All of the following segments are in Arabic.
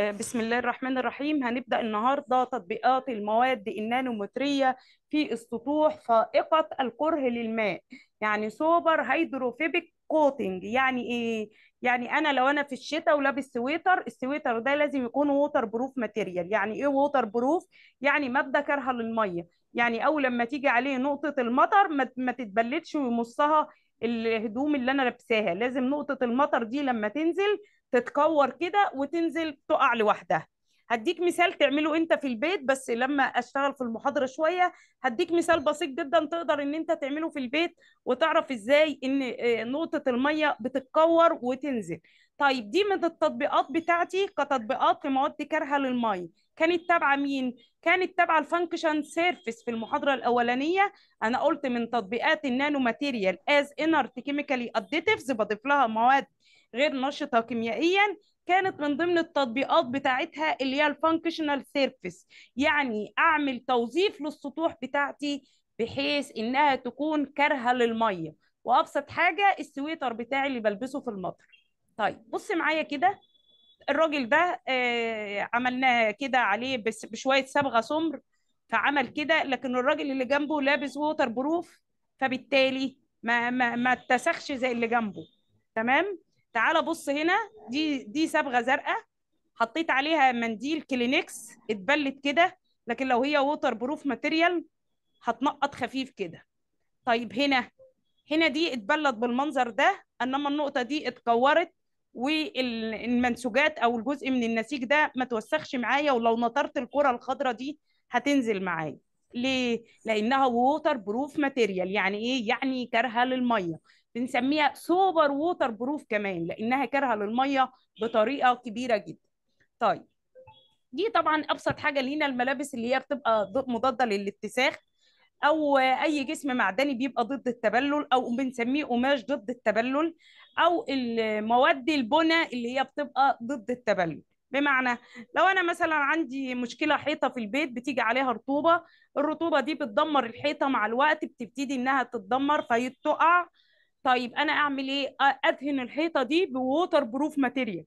آه، بسم الله الرحمن الرحيم هنبدا النهارده تطبيقات المواد النانومتريه في السطوح فائقه الكره للماء يعني سوبر هيدروفيبك كوتنج يعني ايه يعني انا لو انا في الشتاء ولابس سويتر السويتر ده لازم يكون ووتر بروف ماتيريال يعني ايه ووتر بروف يعني ماده كارهه للميه يعني اول لما تيجي عليه نقطه المطر ما تتبلدش ويمصها الهدوم اللي انا لابساها لازم نقطه المطر دي لما تنزل تتكور كده وتنزل تقع لوحدها هديك مثال تعمله انت في البيت بس لما اشتغل في المحاضره شويه هديك مثال بسيط جدا تقدر ان انت تعمله في البيت وتعرف ازاي ان آه، نقطه الميه بتتكور وتنزل طيب دي من التطبيقات بتاعتي كتطبيقات لمواد كارهه للميه كانت تابعه مين كانت تابعه الفانكشن سيرفيس في المحاضره الاولانيه انا قلت من تطبيقات النانو ماتيريال از انرت كيميكالي اديتيفز بضيف لها مواد غير نشطة كيميائيا كانت من ضمن التطبيقات بتاعتها اللي هي الفانكشنال سيرفيس يعني اعمل توظيف للسطوح بتاعتي بحيث انها تكون كارهه للميه وابسط حاجه السويتر بتاعي اللي بلبسه في المطر طيب بص معايا كده الراجل ده آه، عملنا كده عليه بس بشويه صبغه سمر فعمل كده لكن الراجل اللي جنبه لابس ووتر بروف فبالتالي ما ما ما اتسخش زي اللي جنبه تمام تعال بص هنا دي دي صبغه زرقاء حطيت عليها منديل كلينكس اتبلت كده لكن لو هي ووتر بروف ماتيريال هتنقط خفيف كده طيب هنا هنا دي اتبلت بالمنظر ده انما النقطه دي اتكورت والمنسوجات او الجزء من النسيج ده ما توسخش معايا ولو نطرت الكره الخضراء دي هتنزل معايا ليه؟ لانها ووتر بروف ماتيريال يعني ايه؟ يعني كارهه للميه بنسميها سوبر ووتر بروف كمان لانها كارهه للميه بطريقه كبيره جدا طيب دي طبعا ابسط حاجه لينا الملابس اللي هي بتبقى مضاده للاتساخ او اي جسم معدني بيبقى ضد التبلل او بنسميه قماش ضد التبلل او المواد البنى اللي هي بتبقى ضد التبلل بمعنى لو انا مثلا عندي مشكله حيطه في البيت بتيجي عليها رطوبه الرطوبه دي بتدمر الحيطه مع الوقت بتبتدي انها تتدمر فهي طيب انا اعمل ايه ادهن الحيطه دي بووتر بروف ماتيريال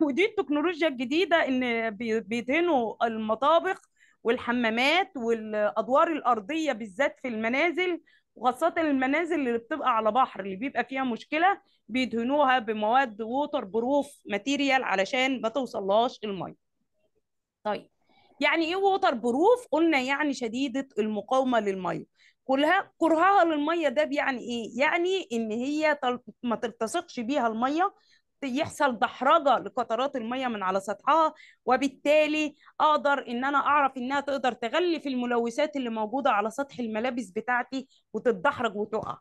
ودي التكنولوجيا الجديده ان بيدهنوا المطابخ والحمامات والادوار الارضيه بالذات في المنازل وخاصه المنازل اللي بتبقى على بحر اللي بيبقى فيها مشكله بيدهنوها بمواد ووتر بروف ماتيريال علشان ما توصلهاش الميه طيب يعني ايه ووتر بروف قلنا يعني شديده المقاومه للميه كلها كرهها للميه ده بيعني ايه يعني ان هي ما تلتصقش بيها الميه يحصل دحرجه لقطرات الميه من على سطحها وبالتالي اقدر ان انا اعرف انها تقدر تغلف الملوثات اللي موجوده على سطح الملابس بتاعتي وتتدحرج وتقع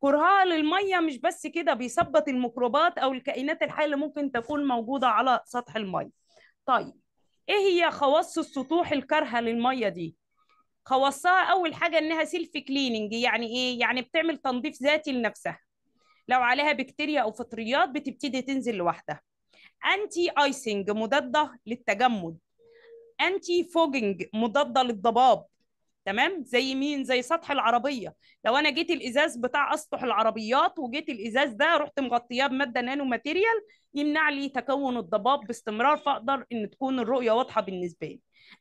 كرهها للميه مش بس كده بيثبط الميكروبات او الكائنات الحيه اللي ممكن تكون موجوده على سطح الميه طيب ايه هي خواص السطوح الكارهه للميه دي خواصها اول حاجه انها سيلف كليننج يعني ايه يعني بتعمل تنظيف ذاتي لنفسها لو عليها بكتيريا او فطريات بتبتدي تنزل لوحدها انتي ايسنج مضاده للتجمد انتي فوجنج مضاده للضباب تمام زي مين زي سطح العربيه لو انا جيت الازاز بتاع اسطح العربيات وجيت الازاز ده رحت مغطياه بماده نانو ماتيريال يمنع لي تكون الضباب باستمرار فاقدر ان تكون الرؤيه واضحه بالنسبه لي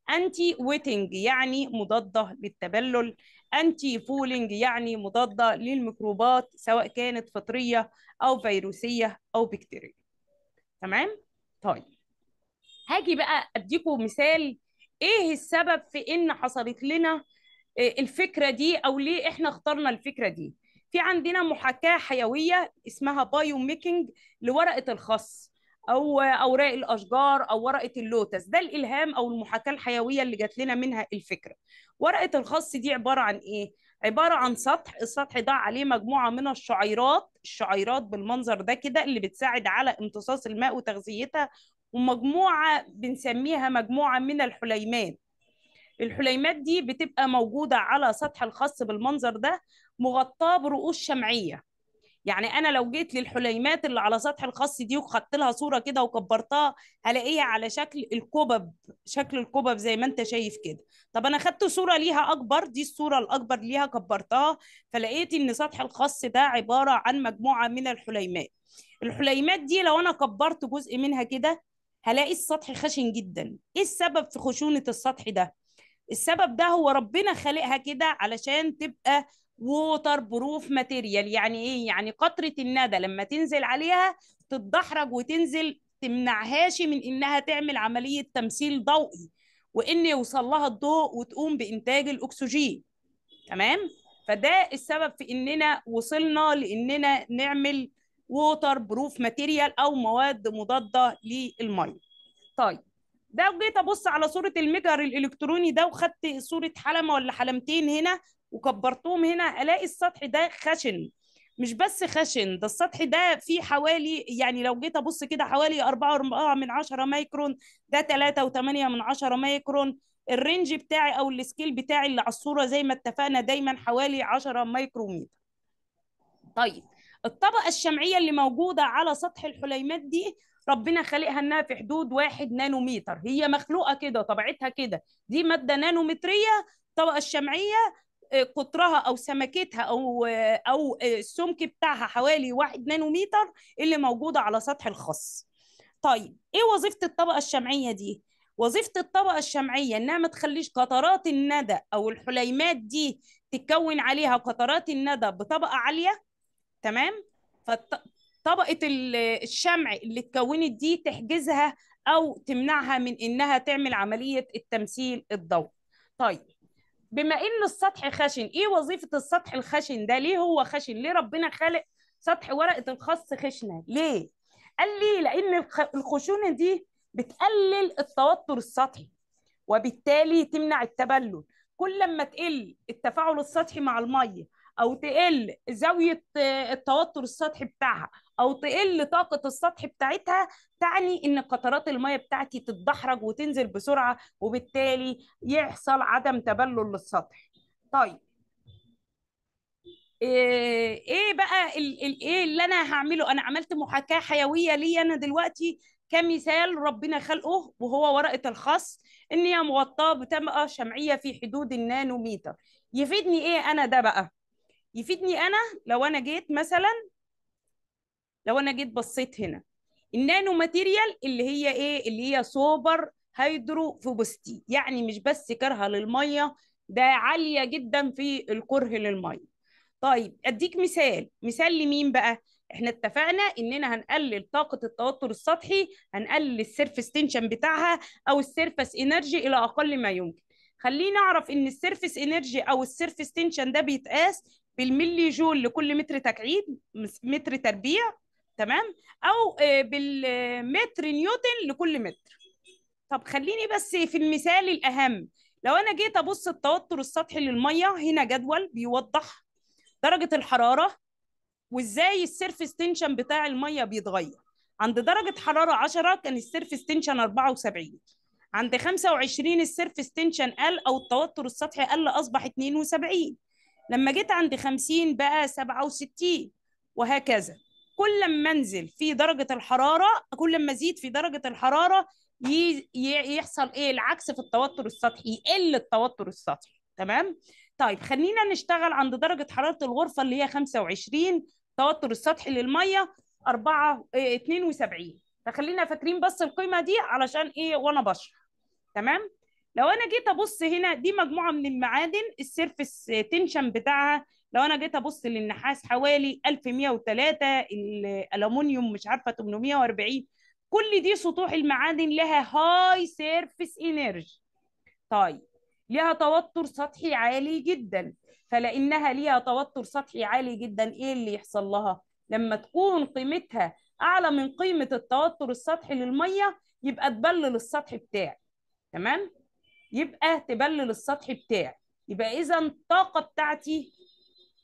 انتي ويتنج يعني مضاده للتبلل انتي فولنج يعني مضاده للميكروبات سواء كانت فطريه او فيروسيه او بكتيريه تمام طيب هاجي بقى اديكم مثال ايه السبب في ان حصلت لنا آه، الفكره دي او ليه احنا اخترنا الفكره دي في عندنا محاكاه حيويه اسمها بايو ميكنج لورقه الخس او اوراق الاشجار او ورقه اللوتس ده الالهام او المحاكاه الحيويه اللي جات لنا منها الفكره ورقه الخس دي عباره عن ايه عباره عن سطح السطح ده عليه مجموعه من الشعيرات الشعيرات بالمنظر ده كده اللي بتساعد على امتصاص الماء وتغذيتها ومجموعه بنسميها مجموعه من الحليمات الحليمات دي بتبقى موجودة على سطح الخص بالمنظر ده مغطاة برؤوس شمعية يعني أنا لو جيت للحليمات اللي على سطح الخص دي وخدت لها صورة كده وكبرتها هلاقيها على شكل الكبب شكل الكبب زي ما أنت شايف كده طب أنا خدت صورة ليها أكبر دي الصورة الأكبر ليها كبرتها فلقيت إن سطح الخص ده عبارة عن مجموعة من الحليمات الحليمات دي لو أنا كبرت جزء منها كده هلاقي السطح خشن جدا ايه السبب في خشونة السطح ده السبب ده هو ربنا خالقها كده علشان تبقى ووتر بروف ماتيريال يعني ايه يعني قطره الندى لما تنزل عليها تتدحرج وتنزل تمنعهاش من انها تعمل عمليه تمثيل ضوئي وان يوصل لها الضوء وتقوم بانتاج الاكسجين تمام فده السبب في اننا وصلنا لاننا نعمل ووتر بروف ماتيريال او مواد مضاده للميه طيب ده وجيت ابص على صوره المجر الالكتروني ده وخدت صوره حلمه ولا حلمتين هنا وكبرتهم هنا الاقي السطح ده خشن مش بس خشن ده السطح ده فيه حوالي يعني لو جيت ابص كده حوالي 4.4 من 10 مايكرون ده 3.8 من 10 مايكرون الرينج بتاعي او السكيل بتاعي اللي على الصوره زي ما اتفقنا دايما حوالي 10 مايكرومتر طيب الطبقه الشمعيه اللي موجوده على سطح الحليمات دي ربنا خالقها انها في حدود واحد نانومتر هي مخلوقه كده طبيعتها كده دي ماده نانومتريه الطبقه الشمعيه آه، قطرها او سمكتها او آه، او آه، السمك بتاعها حوالي واحد نانومتر اللي موجوده على سطح الخص طيب ايه وظيفه الطبقه الشمعيه دي وظيفه الطبقه الشمعيه انها ما تخليش قطرات الندى او الحليمات دي تتكون عليها قطرات الندى بطبقه عاليه تمام فطبقه الشمع اللي اتكونت دي تحجزها او تمنعها من انها تعمل عمليه التمثيل الضوء طيب بما ان السطح خشن ايه وظيفه السطح الخشن ده ليه هو خشن ليه ربنا خلق سطح ورقه الخص خشنه ليه قال لي لان الخشونه دي بتقلل التوتر السطحي وبالتالي تمنع التبلل كل لما تقل التفاعل السطحي مع الميه او تقل زاويه آه، التوتر السطحي بتاعها او تقل طاقه السطح بتاعتها تعني ان قطرات الميه بتاعتي تتدحرج وتنزل بسرعه وبالتالي يحصل عدم تبلل للسطح طيب آه، ايه بقى ايه اللي انا هعمله انا عملت محاكاه حيويه ليا انا دلوقتي كمثال ربنا خلقه وهو ورقه الخص ان هي مغطاه بطبقه شمعيه في حدود النانوميتر يفيدني ايه انا ده بقى يفيدني انا لو انا جيت مثلا لو انا جيت بصيت هنا النانو ماتيريال اللي هي ايه اللي هي سوبر هيدروفوبستي يعني مش بس كرهه للميه ده عاليه جدا في الكره للميه طيب اديك مثال مثال لمين بقى احنا اتفقنا اننا هنقلل طاقه التوتر السطحي هنقلل السيرفس تنشن بتاعها او السيرفس انرجي الى اقل ما يمكن خلينا نعرف ان السيرفس انرجي او السيرفس تنشن ده بيتقاس بالملي جول لكل متر تكعيب متر تربيع تمام او آه، بالمتر نيوتن لكل متر طب خليني بس في المثال الاهم لو انا جيت ابص التوتر السطحي للميه هنا جدول بيوضح درجه الحراره وازاي السيرفس تنشن بتاع الميه بيتغير عند درجه حراره 10 كان السيرفس تنشن 74 عند 25 السيرفس تنشن قل او التوتر السطحي قل اصبح 72 لما جيت عند 50 بقى 67 وهكذا كل ما انزل في درجه الحراره كل ما ازيد في درجه الحراره يحصل ايه العكس في التوتر السطحي يقل التوتر السطحي تمام طيب خلينا نشتغل عند درجه حراره الغرفه اللي هي 25 توتر السطحي للميه 4 72 آه، فخلينا فاكرين بس القيمه دي علشان ايه وانا بشرح تمام لو انا جيت ابص هنا دي مجموعه من المعادن السيرفس تنشن بتاعها لو انا جيت ابص للنحاس حوالي 1103 الالومنيوم مش عارفه 840 كل دي سطوح المعادن لها هاي سيرفس انرجي طيب ليها توتر سطحي عالي جدا فلانها ليها توتر سطحي عالي جدا ايه اللي يحصل لها لما تكون قيمتها اعلى من قيمه التوتر السطحي للميه يبقى تبلل السطح بتاعي تمام يبقى تبلل السطح بتاعي يبقى اذا الطاقه بتاعتي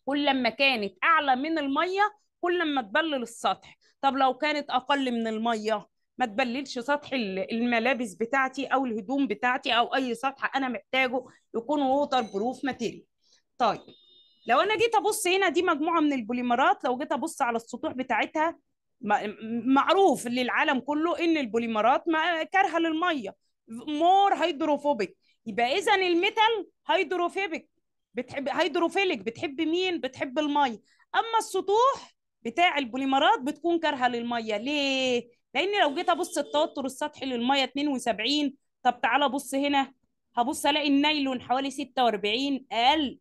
كل ما كانت اعلى من الميه كل ما تبلل السطح طب لو كانت اقل من الميه ما تبللش سطح الملابس بتاعتي او الهدوم بتاعتي او اي سطح انا محتاجه يكون ووتر بروف ماتيريال طيب لو انا جيت ابص هنا دي مجموعه من البوليمرات لو جيت ابص على السطوح بتاعتها معروف للعالم كله ان البوليمرات كارهه للميه مور هيدروفوبيك يبقى اذا الميتال هيدروفيبك بتحب هيدروفيلك بتحب مين بتحب الميه اما السطوح بتاع البوليمرات بتكون كارهه للميه ليه لان لو جيت ابص التوتر السطحي للميه 72 طب تعالى بص هنا هبص الاقي النايلون حوالي 46 اقل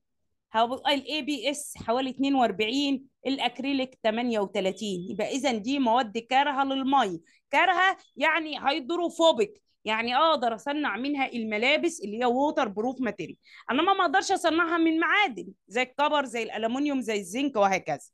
الاي بي اس حوالي 42 الاكريليك 38 يبقى اذا دي مواد كارهه للميه كارهه يعني هيدروفوبيك يعني اقدر اصنع منها الملابس اللي هي ووتر بروف ماتيريال انما ما اقدرش اصنعها من معادن زي الكبر زي الالومنيوم زي الزنك وهكذا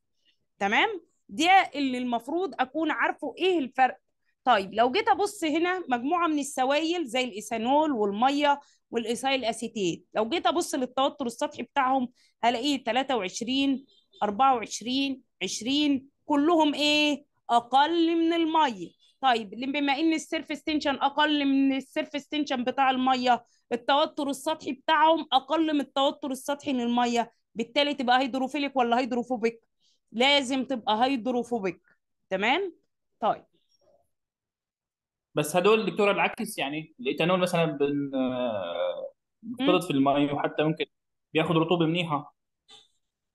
تمام ده اللي المفروض اكون عارفه ايه الفرق طيب لو جيت ابص هنا مجموعه من السوائل زي الايثانول والميه والايثايل اسيتيت لو جيت ابص للتوتر السطحي بتاعهم هلاقيه 23 24 20 كلهم ايه اقل من الميه طيب بما ان السيرفس تنشن اقل من السيرفس تنشن بتاع الميه التوتر السطحي بتاعهم اقل من التوتر السطحي للميه بالتالي تبقى هيدروفيلك ولا هيدروفوبيك لازم تبقى هيدروفوبيك تمام طيب بس هدول دكتور العكس يعني الايثانول مثلا بنفترض في الميه وحتى ممكن بياخد رطوبه منيحه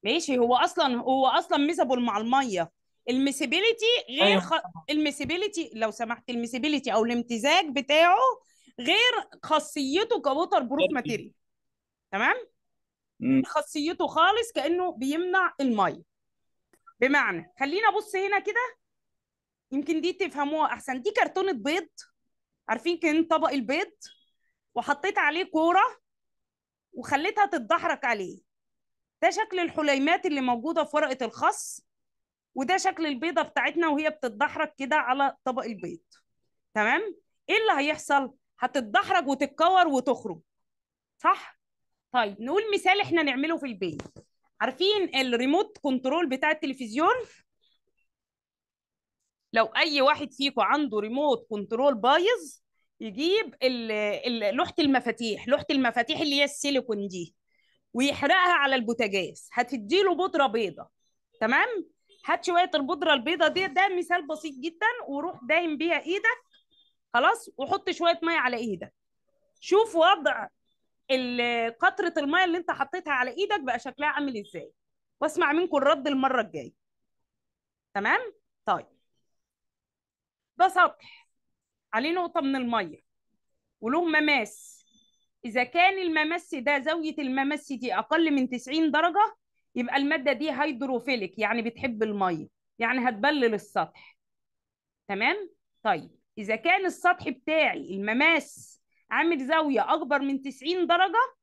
ماشي هو اصلا هو اصلا ميزابل مع الميه الميسيبيليتي غير أيوة. خ... الميسيبيليتي لو سمحت الميسيبيليتي او الامتزاج بتاعه غير خاصيته كوتر بروف ماتيريال تمام مم. خاصيته خالص كانه بيمنع الميه بمعنى خلينا ابص هنا كده يمكن دي تفهموها احسن دي كرتونه بيض عارفين كان طبق البيض وحطيت عليه كوره وخليتها تتدحرج عليه ده شكل الحليمات اللي موجوده في ورقه الخص وده شكل البيضه بتاعتنا وهي بتتدحرج كده على طبق البيض تمام ايه اللي هيحصل هتتدحرج وتتكور وتخرج صح طيب نقول مثال احنا نعمله في البيت عارفين الريموت كنترول بتاع التلفزيون لو اي واحد فيكم عنده ريموت كنترول بايظ يجيب لوحه المفاتيح لوحه المفاتيح اللي هي السيليكون دي ويحرقها على البوتاجاز هتديله بودره بيضه تمام هات شويه البودره البيضه دي ده مثال بسيط جدا وروح دايم بيها ايدك خلاص وحط شويه ميه على ايدك شوف وضع قطره الميه اللي انت حطيتها على ايدك بقى شكلها عامل ازاي واسمع منكم الرد المره الجايه تمام طيب ده سطح عليه نقطه من الميه وله مماس اذا كان الممس ده زاويه الممس دي اقل من 90 درجه يبقى المادة دي هيدروفيليك يعني بتحب المية يعني هتبلل السطح تمام طيب إذا كان السطح بتاعي المماس عامل زاوية أكبر من 90 درجة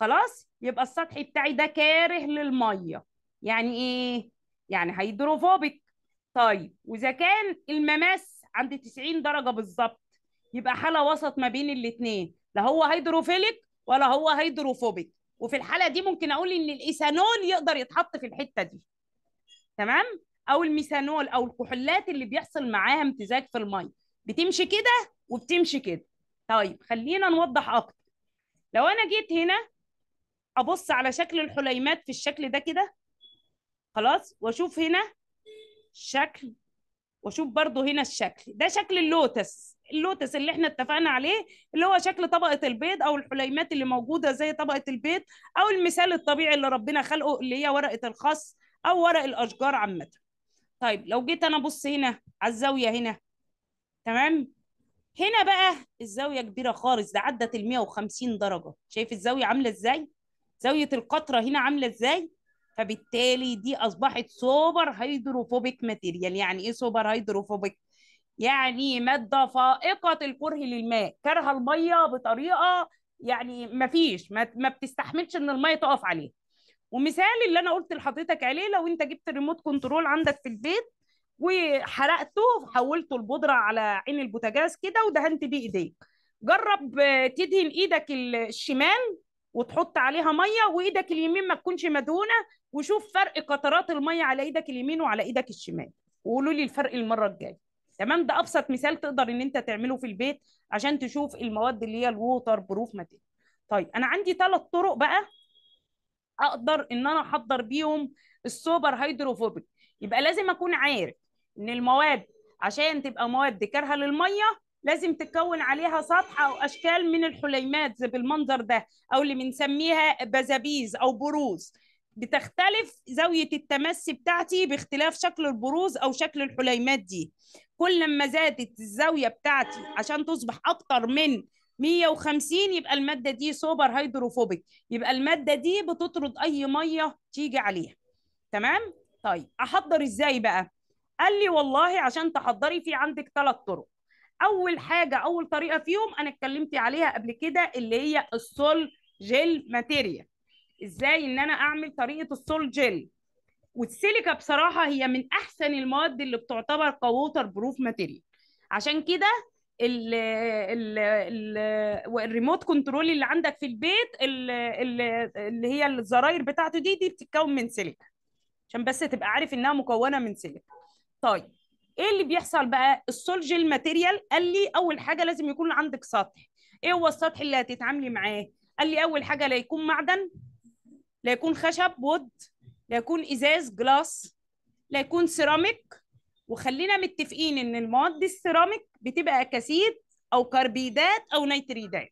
خلاص يبقى السطح بتاعي ده كاره للمية يعني إيه؟ يعني هيدروفوبيك طيب وإذا كان المماس عند 90 درجة بالظبط يبقى حالة وسط ما بين الاتنين لا هو هيدروفيليك ولا هو هيدروفوبيك وفي الحاله دي ممكن اقول ان الايثانول يقدر يتحط في الحته دي تمام او الميثانول او الكحولات اللي بيحصل معاها امتزاج في الميه بتمشي كده وبتمشي كده طيب خلينا نوضح اكتر لو انا جيت هنا ابص على شكل الحليمات في الشكل ده كده خلاص واشوف هنا شكل واشوف برضو هنا الشكل ده شكل اللوتس اللوتس اللي احنا اتفقنا عليه اللي هو شكل طبقه البيض او الحليمات اللي موجوده زي طبقه البيض او المثال الطبيعي اللي ربنا خلقه اللي هي ورقه الخس او ورق الاشجار عامه طيب لو جيت انا ابص هنا على الزاويه هنا تمام هنا بقى الزاويه كبيره خالص ده عدت ال 150 درجه شايف الزاويه عامله ازاي زاويه القطره هنا عامله ازاي فبالتالي دي اصبحت سوبر هيدروفوبيك ماتيريال يعني ايه سوبر هيدروفوبيك يعني ماده فائقه الكره للماء كره الميه بطريقه يعني ما فيش ما بتستحملش ان الميه تقف عليها ومثال اللي انا قلت لحضرتك عليه لو انت جبت الريموت كنترول عندك في البيت وحرقته حولته البودره على عين البوتاجاز كده ودهنت بيه ايديك جرب تدهن ايدك الشمال وتحط عليها ميه وايدك اليمين ما تكونش مدهونه وشوف فرق قطرات الميه على ايدك اليمين وعلى ايدك الشمال وقولوا لي الفرق المره الجايه تمام ده ابسط مثال تقدر ان انت تعمله في البيت عشان تشوف المواد اللي هي الووتر بروف ماتيريال طيب انا عندي ثلاث طرق بقى اقدر ان انا احضر بيهم السوبر هيدروفوبيك يبقى لازم اكون عارف ان المواد عشان تبقى مواد كارهه للميه لازم تكون عليها سطح او اشكال من الحليمات زي بالمنظر ده او اللي بنسميها بزابيز او بروز بتختلف زاويه التمسي بتاعتي باختلاف شكل البروز او شكل الحليمات دي كل ما زادت الزاويه بتاعتي عشان تصبح اكتر من 150 يبقى الماده دي سوبر هيدروفوبيك يبقى الماده دي بتطرد اي ميه تيجي عليها تمام طيب احضر ازاي بقى قال لي والله عشان تحضري في عندك ثلاث طرق اول حاجه اول طريقه فيهم انا اتكلمت عليها قبل كده اللي هي السول جيل ماتيريال ازاي ان انا اعمل طريقه السول جيل والسيليكا بصراحه هي من احسن المواد اللي بتعتبر كووتر بروف ماتيريال عشان كده ال الريموت كنترول اللي عندك في البيت اللي هي الزراير بتاعته دي دي بتتكون من سيليكا عشان بس تبقى عارف انها مكونه من سيليكا طيب ايه اللي بيحصل بقى السولج الماتيريال قال لي اول حاجه لازم يكون عندك سطح ايه هو السطح اللي هتتعاملي معاه قال لي اول حاجه لا يكون معدن لا يكون خشب وود لا يكون ازاز جلاس لا يكون سيراميك وخلينا متفقين ان المواد السيراميك بتبقى اكاسيد او كربيدات او نيتريدات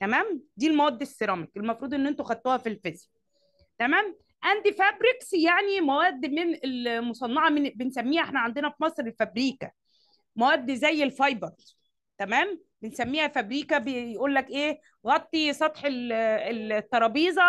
تمام دي المواد السيراميك المفروض ان انتوا خدتوها في الفيزياء تمام اند فابريكس يعني مواد من المصنعه من بنسميها احنا عندنا في مصر الفابريكا مواد زي الفايبر تمام بنسميها فابريكا بيقول لك ايه غطي سطح الترابيزه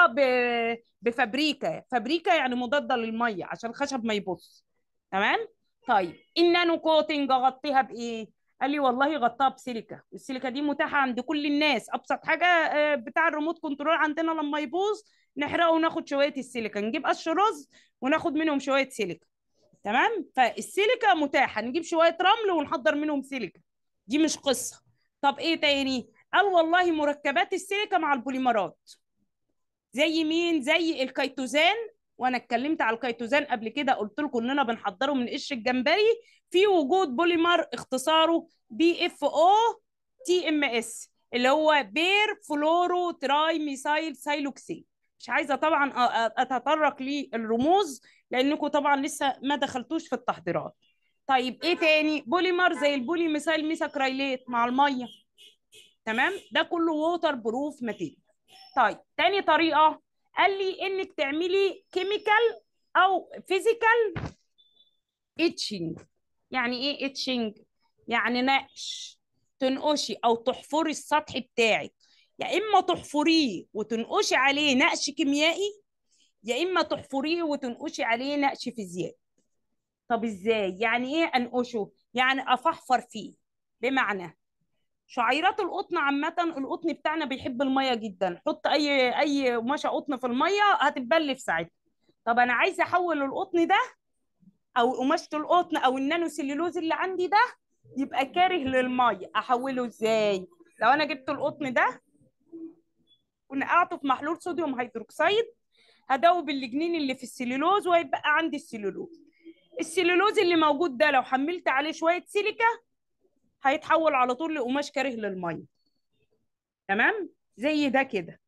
بفابريكا فابريكا يعني مضاده للميه عشان الخشب ما يبص تمام طيب النانو كوتنج اغطيها بايه قال لي والله غطاها بسيليكا والسيليكا دي متاحه عند كل الناس ابسط حاجه آه، بتاع الريموت كنترول عندنا لما يبوظ نحرقه وناخد شويه السيليكا نجيب قش رز وناخد منهم شويه سيليكا تمام فالسيليكا متاحه نجيب شويه رمل ونحضر منهم سيليكا دي مش قصه طب ايه تاني قال والله مركبات السيليكا مع البوليمرات زي مين زي الكيتوزان وانا اتكلمت على الكيتوزان قبل كده قلت لكم اننا بنحضره من قشر الجمبري في وجود بوليمر اختصاره بي اف او تي ام اس اللي هو بير فلورو تراي ميسايل سايلوكسي مش عايزه طبعا اتطرق للرموز لانكم طبعا لسه ما دخلتوش في التحضيرات طيب ايه تاني بوليمر زي البولي ميسايل ميساكرايليت مع الميه تمام ده كله ووتر بروف ماتيريال طيب تاني طريقه قال لي انك تعملي كيميكال او فيزيكال اتشنج يعني ايه اتشنج يعني نقش تنقشي او تحفري السطح بتاعك يا اما تحفريه وتنقشي عليه نقش كيميائي يا اما تحفريه وتنقشي عليه نقش فيزيائي طب ازاي يعني ايه انقشه يعني افحفر فيه بمعنى شعيرات القطن عامة القطن بتاعنا بيحب المية جدا حط أي أي قماشة قطن في المية هتتبلف ساعتها طب أنا عايزة أحول القطن ده أو قماشة القطن أو النانو سيلولوز اللي عندي ده يبقى كاره للمية أحوله إزاي؟ لو أنا جبت القطن ده ونقعته في محلول صوديوم هيدروكسيد هدوب الجنين اللي في السيلولوز وهيبقى عندي السيلولوز السيلولوز اللي موجود ده لو حملت عليه شوية سيليكا هيتحول على طول لقماش كاره للميه تمام زي ده كده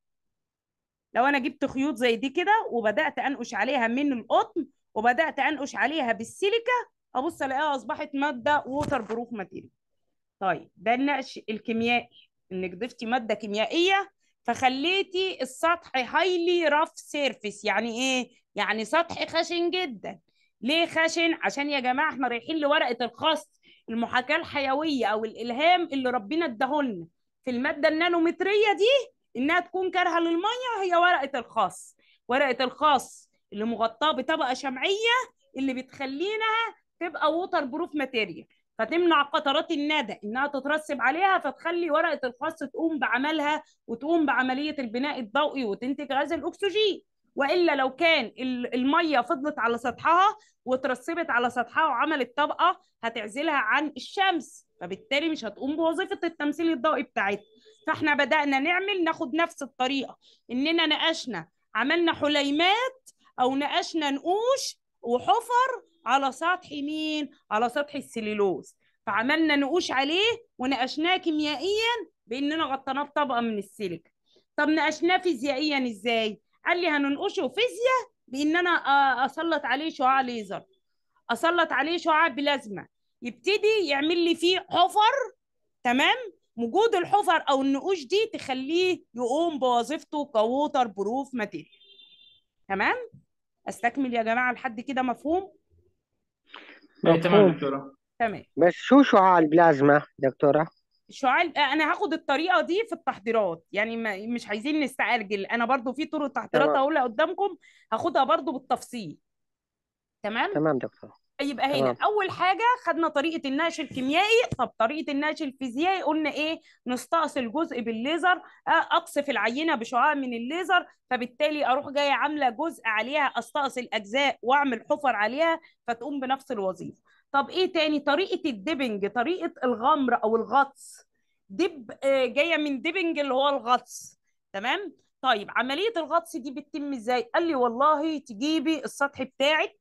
لو انا جبت خيوط زي دي كده وبدات انقش عليها من القطن وبدات انقش عليها بالسيليكا ابص الاقيها اصبحت ماده ووتر بروف ماتيريال طيب ده النقش الكيميائي انك ضفتي ماده كيميائيه فخليتي السطح هايلي رف سيرفيس يعني ايه يعني سطح خشن جدا ليه خشن عشان يا جماعه احنا رايحين لورقه الخصر المحاكاه الحيويه او الالهام اللي ربنا لنا في الماده النانومتريه دي انها تكون كارهه للميه هي ورقه الخاص ورقه الخاص اللي مغطاه بطبقه شمعيه اللي بتخلينا تبقى ووتر بروف ماتيريال فتمنع قطرات الندى انها تترسب عليها فتخلي ورقه الخاص تقوم بعملها وتقوم بعمليه البناء الضوئي وتنتج غاز الاكسجين والا لو كان الميه فضلت على سطحها وترسبت على سطحها وعملت طبقه هتعزلها عن الشمس فبالتالي مش هتقوم بوظيفه التمثيل الضوئي بتاعتها فاحنا بدانا نعمل ناخد نفس الطريقه اننا نقشنا عملنا حليمات او نقشنا نقوش وحفر على سطح مين على سطح السليلوز فعملنا نقوش عليه ونقشناه كيميائيا باننا غطيناه بطبقه من السيليكا طب نقشناه فيزيائيا ازاي قال لي هننقشه فيزياء بان انا اسلط عليه شعاع ليزر اسلط عليه شعاع بلازما يبتدي يعمل لي فيه حفر تمام وجود الحفر او النقوش دي تخليه يقوم بوظيفته كووتر بروف ماتيريال تمام استكمل يا جماعه لحد كده مفهوم تمام دكتوره تمام بس شو شعاع البلازما دكتوره شعال انا هاخد الطريقه دي في التحضيرات يعني ما... مش عايزين نستعجل انا برضو في طرق تحضيرات هقولها قدامكم هاخدها برضو بالتفصيل تمام تمام دكتور يبقى هنا تمام. اول حاجه خدنا طريقه النقش الكيميائي طب طريقه النقش الفيزيائي قلنا ايه نستأصل جزء بالليزر اقصف العينه بشعاع من الليزر فبالتالي اروح جايه عامله جزء عليها استأصل اجزاء واعمل حفر عليها فتقوم بنفس الوظيفه طب ايه تاني طريقه الدبنج طريقه الغمر او الغطس دب آه، جايه من دبنج اللي هو الغطس تمام طيب عمليه الغطس دي بتتم ازاي قال لي والله تجيبي السطح بتاعك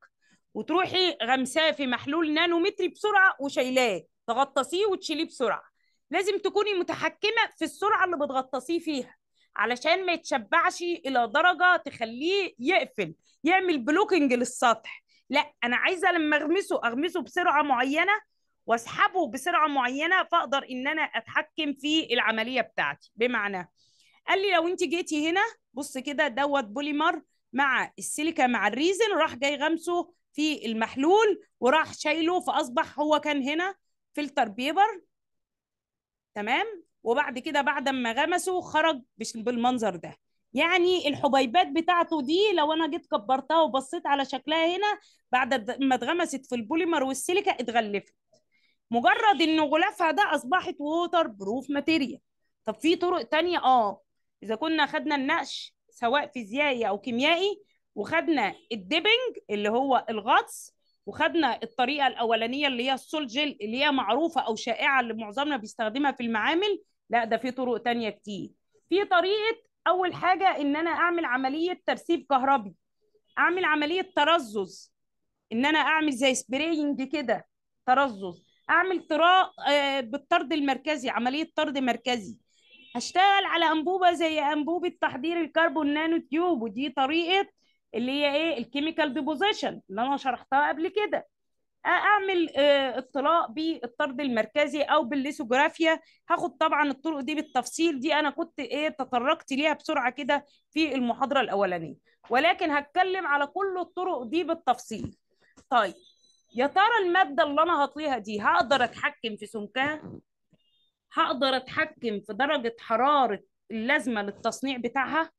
وتروحي غمساه في محلول نانومتري بسرعه وشايلاه تغطسيه وتشيليه بسرعه لازم تكوني متحكمه في السرعه اللي بتغطسيه فيها علشان ما يتشبعش الى درجه تخليه يقفل يعمل بلوكنج للسطح لا انا عايزه لما اغمسه اغمسه بسرعه معينه واسحبه بسرعه معينه فاقدر ان انا اتحكم في العمليه بتاعتي بمعنى قال لي لو انت جيتي هنا بص كده دوت بوليمر مع السيليكا مع الريزن راح جاي غمسه في المحلول وراح شايله فاصبح هو كان هنا فلتر بيبر تمام وبعد كده بعد ما غمسه خرج بالمنظر ده يعني الحبيبات بتاعته دي لو انا جيت كبرتها وبصيت على شكلها هنا بعد ما اتغمست في البوليمر والسيليكا اتغلفت مجرد ان غلافها ده اصبحت ووتر بروف ماتيريال طب في طرق تانية اه اذا كنا خدنا النقش سواء فيزيائي او كيميائي وخدنا الديبنج اللي هو الغطس وخدنا الطريقه الاولانيه اللي هي السول جيل اللي هي معروفه او شائعه اللي معظمنا بيستخدمها في المعامل لا ده في طرق تانية كتير في طريقه اول حاجه ان انا اعمل عمليه ترسيب كهربي اعمل عمليه ترزز ان انا اعمل زي سبرينج كده ترزز اعمل طراء آه، بالطرد المركزي عمليه طرد مركزي هشتغل على انبوبه زي انبوبه تحضير الكربون نانو تيوب ودي طريقه اللي هي ايه الكيميكال ديبوزيشن اللي انا شرحتها قبل كده اعمل آه، اطلاع بالطرد المركزي او بالليسوجرافيا هاخد طبعا الطرق دي بالتفصيل دي انا كنت ايه تطرقت ليها بسرعه كده في المحاضره الاولانيه ولكن هتكلم على كل الطرق دي بالتفصيل طيب يا ترى الماده اللي انا هطليها دي هقدر اتحكم في سمكها هقدر اتحكم في درجه حراره اللازمه للتصنيع بتاعها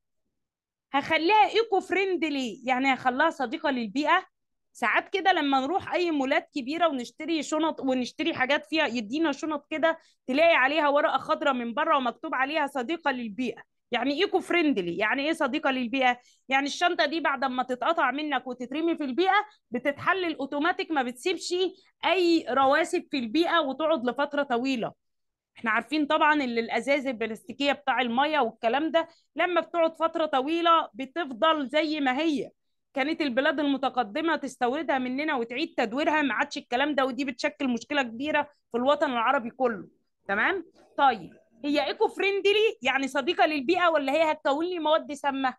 هخليها ايكو فريندلي يعني هخليها صديقه للبيئه ساعات كده لما نروح اي مولات كبيره ونشتري شنط ونشتري حاجات فيها يدينا شنط كده تلاقي عليها ورقه خضراء من بره ومكتوب عليها صديقه للبيئه يعني ايكو فريندلي يعني ايه صديقه للبيئه يعني الشنطه دي بعد ما تتقطع منك وتترمي في البيئه بتتحلل اوتوماتيك ما بتسيبش اي رواسب في البيئه وتقعد لفتره طويله احنا عارفين طبعا ان الازاز البلاستيكيه بتاع الميه والكلام ده لما بتقعد فتره طويله بتفضل زي ما هي كانت البلاد المتقدمه تستوردها مننا وتعيد تدويرها ما عادش الكلام ده ودي بتشكل مشكله كبيره في الوطن العربي كله تمام طيب هي ايكو فريندلي يعني صديقه للبيئه ولا هي هتكون لي مواد سامه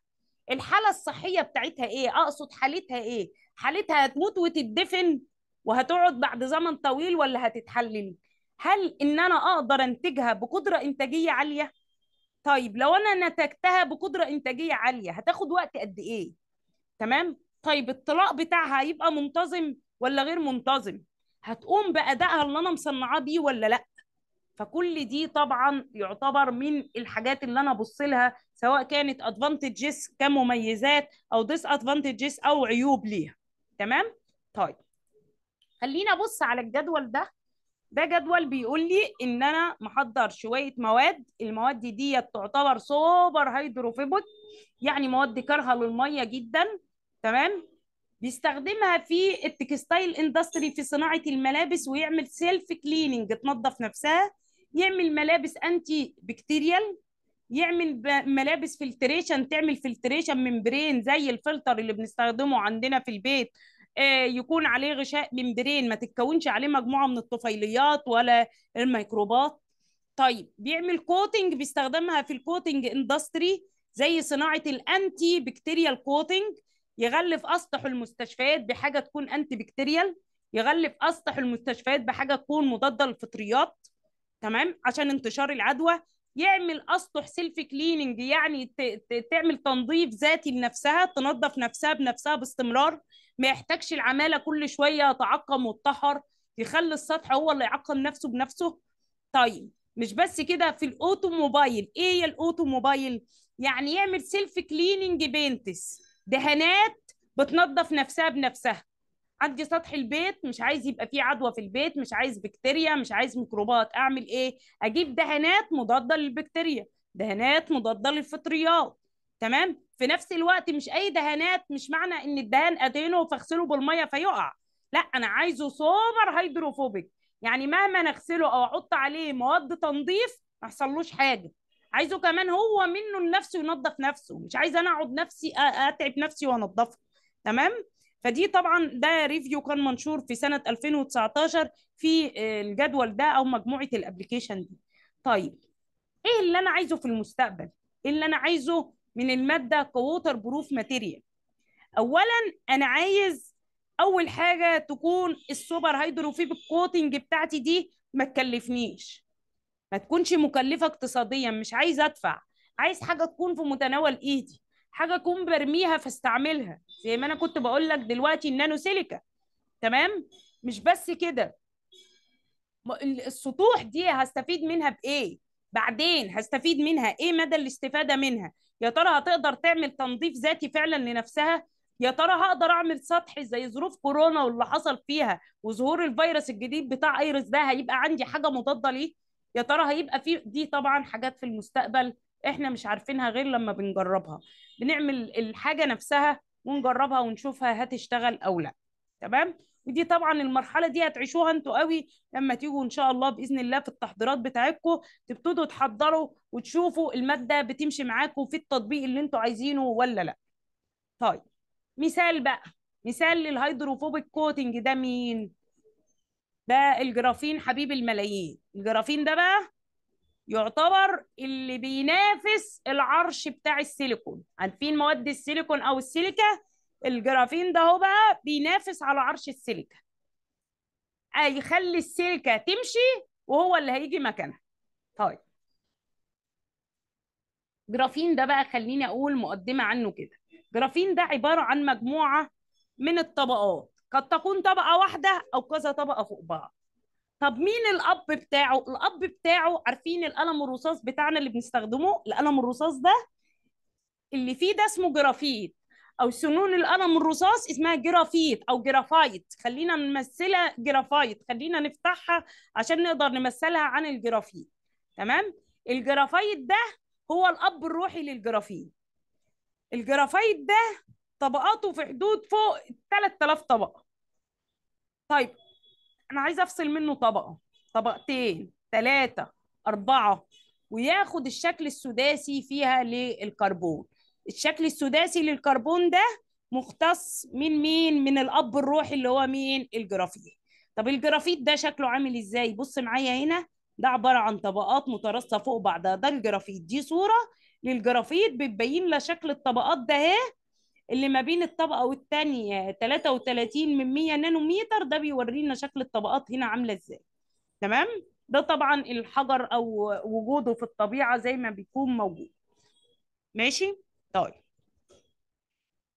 الحاله الصحيه بتاعتها ايه اقصد حالتها ايه حالتها هتموت وتدفن وهتقعد بعد زمن طويل ولا هتتحلل هل ان انا اقدر انتجها بقدره انتاجيه عاليه طيب لو انا نتجتها بقدره انتاجيه عاليه هتاخد وقت قد ايه تمام طيب الطلاق بتاعها يبقى منتظم ولا غير منتظم هتقوم بادائها اللي انا مصنعاه بيه ولا لا فكل دي طبعا يعتبر من الحاجات اللي انا ابص لها سواء كانت ادفانتجز كمميزات او ديس ادفانتجز او عيوب ليها تمام طيب خلينا ابص على الجدول ده ده جدول بيقول لي ان انا محضر شويه مواد المواد دي, دي تعتبر سوبر هيدروفيبوت يعني مواد كارهه للميه جدا تمام بيستخدمها في التكستايل اندستري في صناعه الملابس ويعمل سيلف كليننج تنظف نفسها يعمل ملابس انتي بكتيريال يعمل ملابس فلتريشن تعمل فلتريشن ممبرين زي الفلتر اللي بنستخدمه عندنا في البيت آه، يكون عليه غشاء ممبرين ما تتكونش عليه مجموعه من الطفيليات ولا الميكروبات طيب بيعمل كوتنج بيستخدمها في الكوتنج اندستري زي صناعه الانتي بكتيريال كوتنج يغلف اسطح المستشفيات بحاجه تكون انتي بكتيريال يغلف اسطح المستشفيات بحاجه تكون مضاده للفطريات تمام عشان انتشار العدوى يعمل اسطح سيلف كليننج يعني تعمل تنظيف ذاتي لنفسها تنظف نفسها بنفسها باستمرار ما يحتاجش العماله كل شويه تعقم وتطهر يخلي السطح هو اللي يعقم نفسه بنفسه طيب مش بس كده في الاوتوموبايل ايه هي الاوتوموبايل يعني يعمل سيلف كليننج بينتس دهانات بتنظف نفسها بنفسها عندي سطح البيت مش عايز يبقى فيه عدوى في البيت مش عايز بكتيريا مش عايز ميكروبات اعمل ايه اجيب دهانات مضاده للبكتيريا دهانات مضاده للفطريات تمام في نفس الوقت مش اي دهانات مش معنى ان الدهان ادهنه فاغسله بالميه فيقع لا انا عايزه سوبر هيدروفوبيك يعني مهما نغسله او احط عليه مواد تنظيف ما حاجه عايزه كمان هو منه لنفسه ينظف نفسه مش عايزه انا اقعد نفسي اتعب نفسي وانظفه تمام فدي طبعا ده ريفيو كان منشور في سنه 2019 في آه، الجدول ده او مجموعه الابلكيشن دي طيب ايه اللي انا عايزه في المستقبل ايه اللي انا عايزه من الماده كووتر بروف ماتيريال اولا انا عايز اول حاجه تكون السوبر هيدروفيبك كوتنج بتاعتي دي ما تكلفنيش ما تكونش مكلفه اقتصاديا مش عايز ادفع عايز حاجه تكون في متناول ايدي حاجه اكون برميها فاستعملها زي ما انا كنت بقول لك دلوقتي النانو سيليكا تمام مش بس كده السطوح دي هستفيد منها بايه بعدين هستفيد منها ايه مدى الاستفاده منها يا ترى هتقدر تعمل تنظيف ذاتي فعلا لنفسها يا ترى هقدر اعمل سطح زي ظروف كورونا واللي حصل فيها وظهور الفيروس الجديد بتاع ايرس ده هيبقى عندي حاجه مضاده ليه يا ترى هيبقى في دي طبعا حاجات في المستقبل احنا مش عارفينها غير لما بنجربها بنعمل الحاجه نفسها ونجربها ونشوفها هتشتغل او لا تمام ودي طبعا المرحله دي هتعيشوها انتوا قوي لما تيجوا ان شاء الله باذن الله في التحضيرات بتاعتكم تبتدوا تحضروا وتشوفوا الماده بتمشي معاكم في التطبيق اللي انتوا عايزينه ولا لا طيب مثال بقى مثال للهيدروفوبيك كوتنج ده مين ده الجرافين حبيب الملايين الجرافين ده بقى يعتبر اللي بينافس العرش بتاع السيليكون عارفين مواد السيليكون او السيليكا الجرافين ده هو بقى بينافس على عرش السيليكا هيخلي آه، السيليكا تمشي وهو اللي هيجي مكانها طيب جرافين ده بقى خليني اقول مقدمه عنه كده جرافين ده عباره عن مجموعه من الطبقات قد تكون طبقه واحده او كذا طبقه فوق بعض طب مين الاب بتاعه الاب بتاعه عارفين القلم الرصاص بتاعنا اللي بنستخدمه القلم الرصاص ده اللي فيه ده اسمه جرافيت او سنون القلم الرصاص اسمها جرافيت او جرافايت خلينا نمثلها جرافايت خلينا نفتحها عشان نقدر نمثلها عن الجرافيت تمام الجرافايت ده هو الاب الروحي للجرافيت الجرافايت ده طبقاته في حدود فوق 3000 طبقه طيب انا عايزه افصل منه طبقه طبقتين ثلاثه اربعه وياخد الشكل السداسي فيها للكربون الشكل السداسي للكربون ده مختص من مين من الاب الروحي اللي هو مين الجرافيت طب الجرافيت ده شكله عامل ازاي بص معايا هنا ده عباره عن طبقات متراصه فوق بعضها ده الجرافيت دي صوره للجرافيت بتبين لنا شكل الطبقات ده اهي اللي ما بين الطبقه والثانيه 33 من 100 نانوميتر ده بيورينا شكل الطبقات هنا عامله ازاي تمام ده طبعا الحجر او وجوده في الطبيعه زي ما بيكون موجود ماشي طيب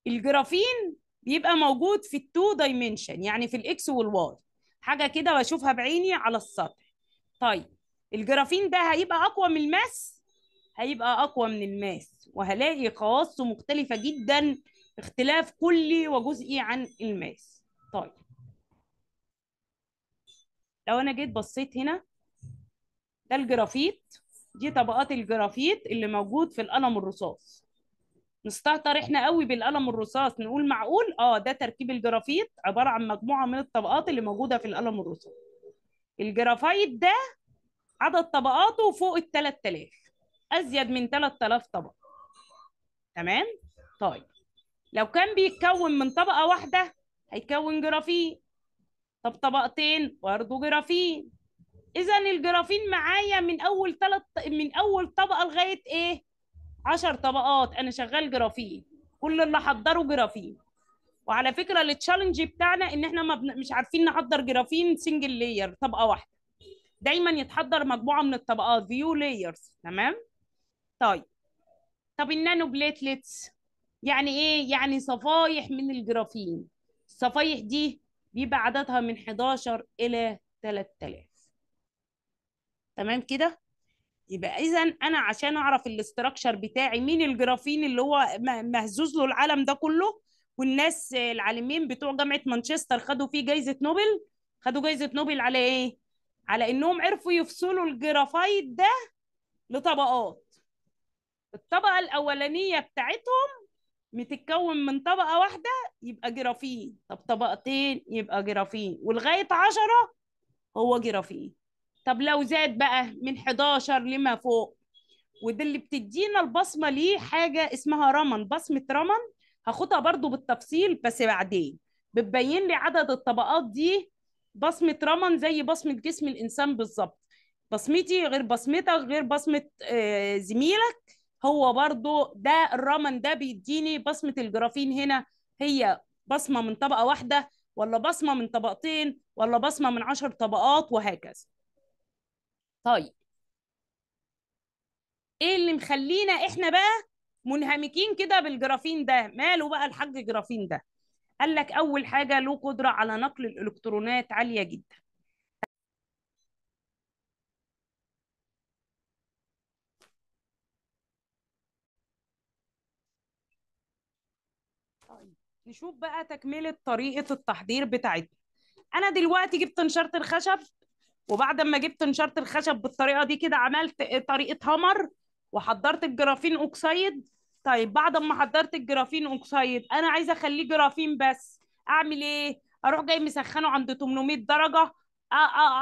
الجرافين بيبقى موجود في التو دايمنشن يعني في الاكس والواي حاجه كده بشوفها بعيني على السطح طيب الجرافين ده هيبقى اقوى من الماس هيبقى اقوى من الماس وهلاقي خواصه مختلفه جدا اختلاف كلي وجزئي عن الماس طيب لو انا جيت بصيت هنا ده الجرافيت دي طبقات الجرافيت اللي موجود في القلم الرصاص نستهتر احنا قوي بالقلم الرصاص نقول معقول اه ده تركيب الجرافيت عباره عن مجموعه من الطبقات اللي موجوده في القلم الرصاص الجرافيت ده عدد طبقاته فوق ال 3000 ازيد من 3000 طبقه تمام طيب لو كان بيتكون من طبقة واحدة هيكون جرافين طب طبقتين برضه جرافين إذا الجرافين معايا من أول ثلاث من أول طبقة لغاية إيه؟ 10 طبقات أنا شغال جرافين كل اللي حضره جرافين وعلى فكرة التشالنج بتاعنا إن إحنا ما بن... مش عارفين نحضر جرافين سنجل لاير طبقة واحدة دايما يتحضر مجموعة من الطبقات فيو لايرز تمام؟ طيب طب النانو بليتلتس يعني ايه يعني صفايح من الجرافين الصفايح دي بيبقى عددها من 11 الى 3000 تمام كده يبقى اذا انا عشان اعرف الاستراكشر بتاعي مين الجرافين اللي هو مهزوز له العالم ده كله والناس العالمين بتوع جامعه مانشستر خدوا فيه جائزه نوبل خدوا جائزه نوبل على ايه على انهم عرفوا يفصلوا الجرافايت ده لطبقات الطبقه الاولانيه بتاعتهم بتتكون من طبقة واحدة يبقى جرافين طب طبقتين يبقى جرافين ولغاية عشرة هو جرافين طب لو زاد بقى من 11 لما فوق وده اللي بتدينا البصمة ليه حاجة اسمها رمن بصمة رمن هاخدها برضو بالتفصيل بس بعدين بتبين لي عدد الطبقات دي بصمة رمن زي بصمة جسم الإنسان بالظبط بصمتي غير بصمتك غير بصمة آه، زميلك هو برضو ده الرمن ده بيديني بصمة الجرافين هنا هي بصمة من طبقة واحدة ولا بصمة من طبقتين ولا بصمة من عشر طبقات وهكذا طيب ايه اللي مخلينا احنا بقى منهمكين كده بالجرافين ده ماله بقى الحج جرافين ده قال لك اول حاجه له قدره على نقل الالكترونات عاليه جدا نشوف بقى تكملة طريقة التحضير بتاعتنا أنا دلوقتي جبت نشارة الخشب وبعد ما جبت نشارة الخشب بالطريقة دي كده عملت طريقة همر وحضرت الجرافين أوكسيد طيب بعد ما حضرت الجرافين أوكسيد أنا عايزة أخليه جرافين بس أعمل إيه؟ أروح جاي مسخنه عند 800 درجة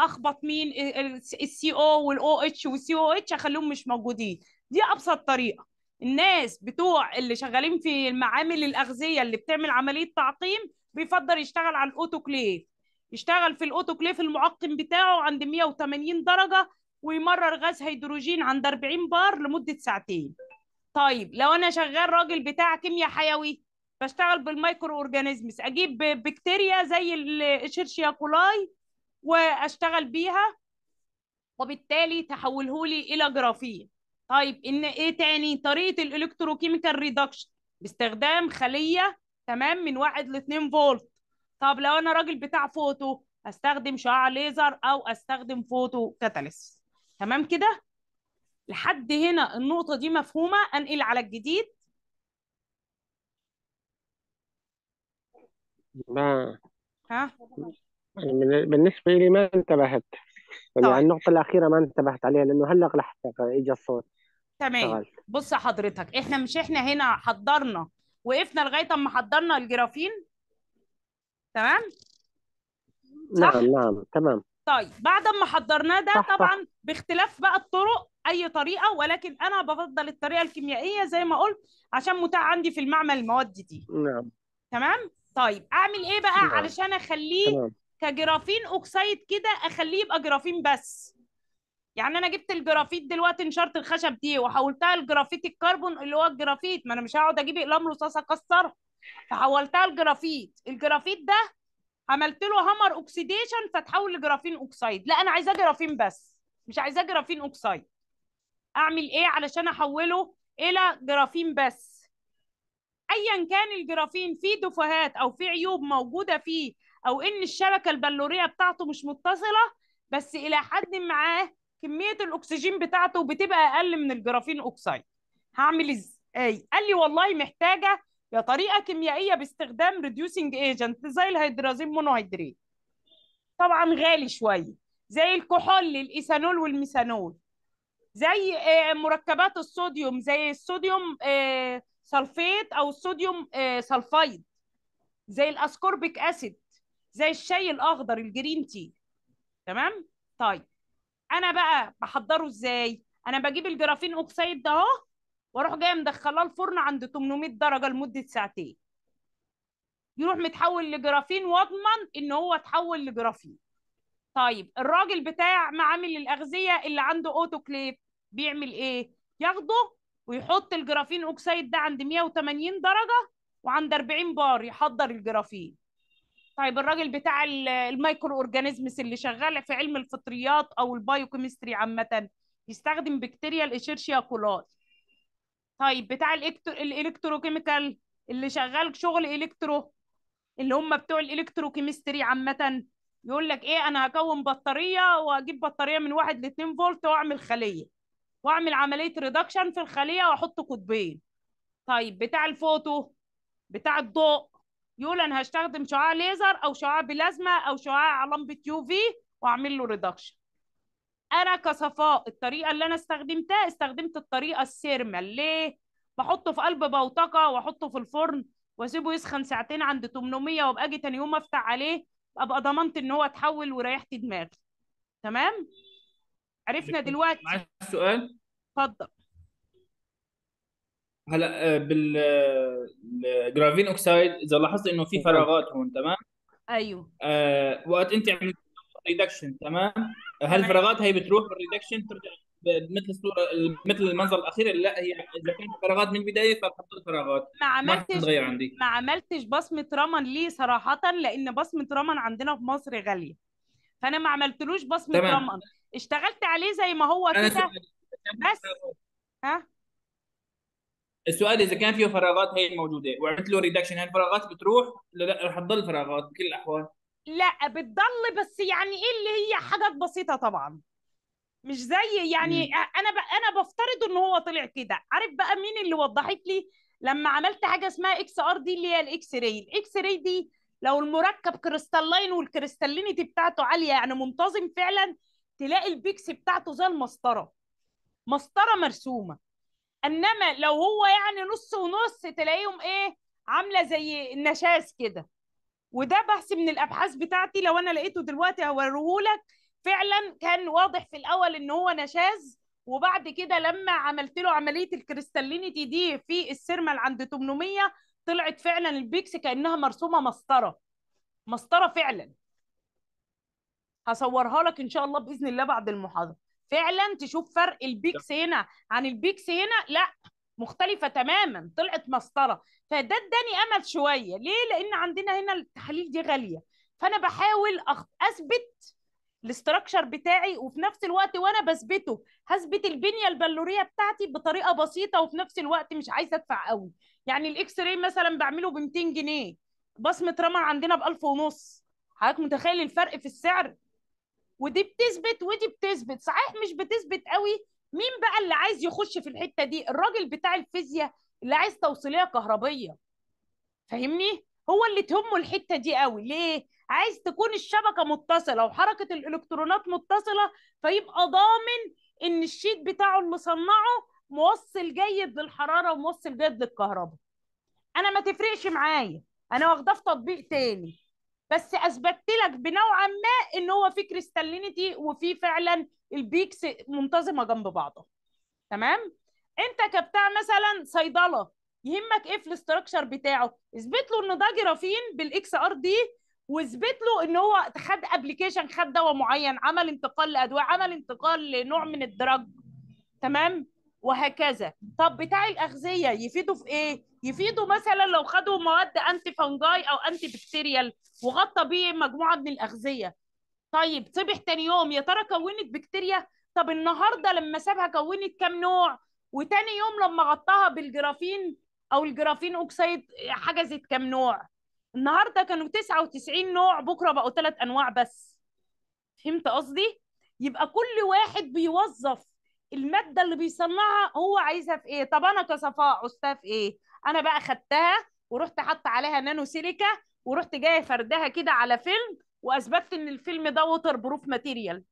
اخبط مين السي او والاو اتش والسي او اتش اخليهم مش موجودين دي ابسط طريقه الناس بتوع اللي شغالين في المعامل الاغذيه اللي بتعمل عمليه تعقيم بيفضل يشتغل على الاوتوكليف يشتغل في الاوتوكليف المعقم بتاعه عند 180 درجه ويمرر غاز هيدروجين عند 40 بار لمده ساعتين طيب لو انا شغال راجل بتاع كيمياء حيوي بشتغل بالمايكرو اورجانيزمز اجيب بكتيريا زي الشيرشيا كولاي واشتغل بيها وبالتالي تحوله لي الى جرافين طيب ان ايه تاني طريقه الالكتروكيميكال ريدكشن باستخدام خليه تمام من واحد ل 2 فولت طب لو انا راجل بتاع فوتو استخدم شعاع ليزر او استخدم فوتو كاتاليس تمام كده لحد هنا النقطه دي مفهومه انقل على الجديد ما ها بالنسبه لي ما انتبهت يعني طيب. النقطة الأخيرة ما انتبهت عليها لأنه هلق لحتى إجا الصوت تمام طيب. بص حضرتك إحنا مش إحنا هنا حضرنا وقفنا لغاية أما حضرنا الجرافين تمام؟ صح؟ نعم نعم تمام طيب بعد ما حضرناه ده صح طبعا صح. باختلاف بقى الطرق اي طريقه ولكن انا بفضل الطريقه الكيميائيه زي ما قلت عشان متاح عندي في المعمل المواد دي نعم تمام طيب اعمل ايه بقى نعم. علشان اخليه تمام. كجرافين اوكسايد كده اخليه يبقى جرافين بس يعني انا جبت الجرافيت دلوقتي نشرت الخشب دي وحولتها لجرافيت الكربون اللي هو الجرافيت ما انا مش هقعد اجيب اقلام رصاص اكسرها فحولتها لجرافيت الجرافيت ده عملت له همر اوكسيديشن فتحول لجرافين اوكسايد لا انا عايزاه جرافين بس مش عايزاه جرافين اوكسايد اعمل ايه علشان احوله الى جرافين بس ايا كان الجرافين فيه دفهات او فيه عيوب موجوده فيه او ان الشبكه البلوريه بتاعته مش متصله بس الى حد معاه كميه الاكسجين بتاعته بتبقى اقل من الجرافين اوكسيد هعمل ازاي قال لي والله محتاجه يا طريقه كيميائيه باستخدام ريديوسنج ايجنت زي الهيدرازين مونوهيدريت طبعا غالي شويه زي الكحول الايثانول والميثانول زي آه، مركبات الصوديوم زي الصوديوم آه، سلفيت او الصوديوم آه، سلفايد زي الاسكوربيك اسيد زي الشاي الاخضر الجرين تي تمام طيب انا بقى بحضره ازاي انا بجيب الجرافين اوكسيد ده اهو واروح جايه مدخلاه الفرن عند 800 درجه لمده ساعتين يروح متحول لجرافين واضمن ان هو اتحول لجرافين طيب الراجل بتاع معامل الاغذيه اللي عنده اوتوكليف بيعمل ايه ياخده ويحط الجرافين اوكسيد ده عند 180 درجه وعند 40 بار يحضر الجرافين طيب الراجل بتاع المايكرو اورجانيزمز اللي شغال في علم الفطريات او البايوكيمستري عامه يستخدم بكتيريا الاشيرشيا كولاي طيب بتاع الالكتروكيميكال اللي شغال شغل الكترو اللي هم بتوع الالكتروكيمستري عامه يقول لك ايه انا هكون بطاريه واجيب بطاريه من 1 ل 2 فولت واعمل خليه واعمل عمليه ريدكشن في الخليه واحط قطبين طيب بتاع الفوتو بتاع الضوء يقول انا هستخدم شعاع ليزر او شعاع بلازما او شعاع لمبه يو في واعمل له ريدكشن انا كصفاء الطريقه اللي انا استخدمتها استخدمت الطريقه السيرمال ليه بحطه في قلب بوتقه واحطه في الفرن واسيبه يسخن ساعتين عند 800 وابقى اجي ثاني يوم افتح عليه ابقى ضمنت ان هو اتحول وريحت دماغي تمام عرفنا دلوقتي معايا سؤال اتفضل هلا آه، بالجرافين آه، اوكسايد اذا لاحظت انه في فراغات هون تمام ايوه آه وقت انت عملت ريدكشن تمام هالفراغات هي بتروح بالريدكشن ترجع مثل الصوره مثل المنظر الاخير لا هي اذا كانت فراغات من البدايه فبحط الفراغات ما عملتش ما عندي ما عملتش بصمه رمن ليه صراحه لان بصمه رمن عندنا في مصر غاليه فانا ما عملتلوش بصمه رمن اشتغلت عليه زي ما هو كده بس ها السؤال اذا كان فيه فراغات هي الموجوده وعملت له ريدكشن هاي الفراغات بتروح لا رح تضل فراغات بكل الاحوال لا بتضل بس يعني ايه اللي هي حاجات بسيطه طبعا مش زي يعني مم. انا ب... انا بفترض ان هو طلع كده عارف بقى مين اللي وضحت لي لما عملت حاجه اسمها اكس ار دي اللي هي الاكس راي الاكس راي دي لو المركب كريستالين والكريستالينيتي بتاعته عاليه يعني منتظم فعلا تلاقي البيكس بتاعته زي المسطره مسطره مرسومه انما لو هو يعني نص ونص تلاقيهم ايه عامله زي النشاز كده وده بحث من الابحاث بتاعتي لو انا لقيته دلوقتي هوريهولك فعلا كان واضح في الاول ان هو نشاز وبعد كده لما عملت له عمليه الكريستالينيتي دي في السيرمال عند 800 طلعت فعلا البيكس كانها مرسومه مسطره مسطره فعلا هصورها لك ان شاء الله باذن الله بعد المحاضره فعلا تشوف فرق البيكس هنا عن البيكس هنا لا مختلفة تماما طلعت مسطرة فده اداني امل شوية ليه لان عندنا هنا التحاليل دي غالية فانا بحاول اثبت الاستراكشر بتاعي وفي نفس الوقت وانا بثبته هثبت البنيه البلوريه بتاعتي بطريقه بسيطه وفي نفس الوقت مش عايزه ادفع قوي يعني الاكس راي مثلا بعمله ب 200 جنيه بصمه رمى عندنا ب 1000 ونص حضرتك متخيل الفرق في السعر ودي بتثبت ودي بتثبت صحيح مش بتثبت قوي مين بقى اللي عايز يخش في الحته دي الراجل بتاع الفيزياء اللي عايز توصيليه كهربيه فاهمني هو اللي تهمه الحته دي قوي ليه عايز تكون الشبكه متصله وحركه الالكترونات متصله فيبقى ضامن ان الشيت بتاعه اللي صنعه موصل جيد للحراره وموصل جيد للكهرباء انا ما تفرقش معايا انا واخداه في تطبيق تاني بس اثبتت لك بنوعا ما ان هو في كريستالينيتي وفي فعلا البيكس منتظمه جنب بعضها تمام انت كبتاع مثلا صيدله يهمك ايه في الاستراكشر بتاعه اثبت له ان ده جرافين بالاكس ار دي واثبت له ان هو خد ابلكيشن خد دواء معين عمل انتقال لادويه عمل انتقال لنوع من الدرج تمام وهكذا طب بتاع الاغذيه يفيدوا في ايه يفيدوا مثلا لو خدوا مواد انتي فنجاي او انتي بكتيريال وغطى بيه مجموعه من الاغذيه طيب صبح تاني يوم يا ترى كونت بكتيريا طب النهارده لما سابها كونت كام نوع وتاني يوم لما غطاها بالجرافين او الجرافين اوكسيد حجزت كام نوع النهارده كانوا 99 نوع بكره بقوا ثلاث انواع بس فهمت قصدي يبقى كل واحد بيوظف الماده اللي بيصنعها هو عايزها في ايه طب انا كصفاء عوزتها في ايه انا بقى خدتها ورحت حاطه عليها نانو سيليكا ورحت جايه فردها كده على فيلم واثبتت ان الفيلم ده ووتر بروف ماتيريال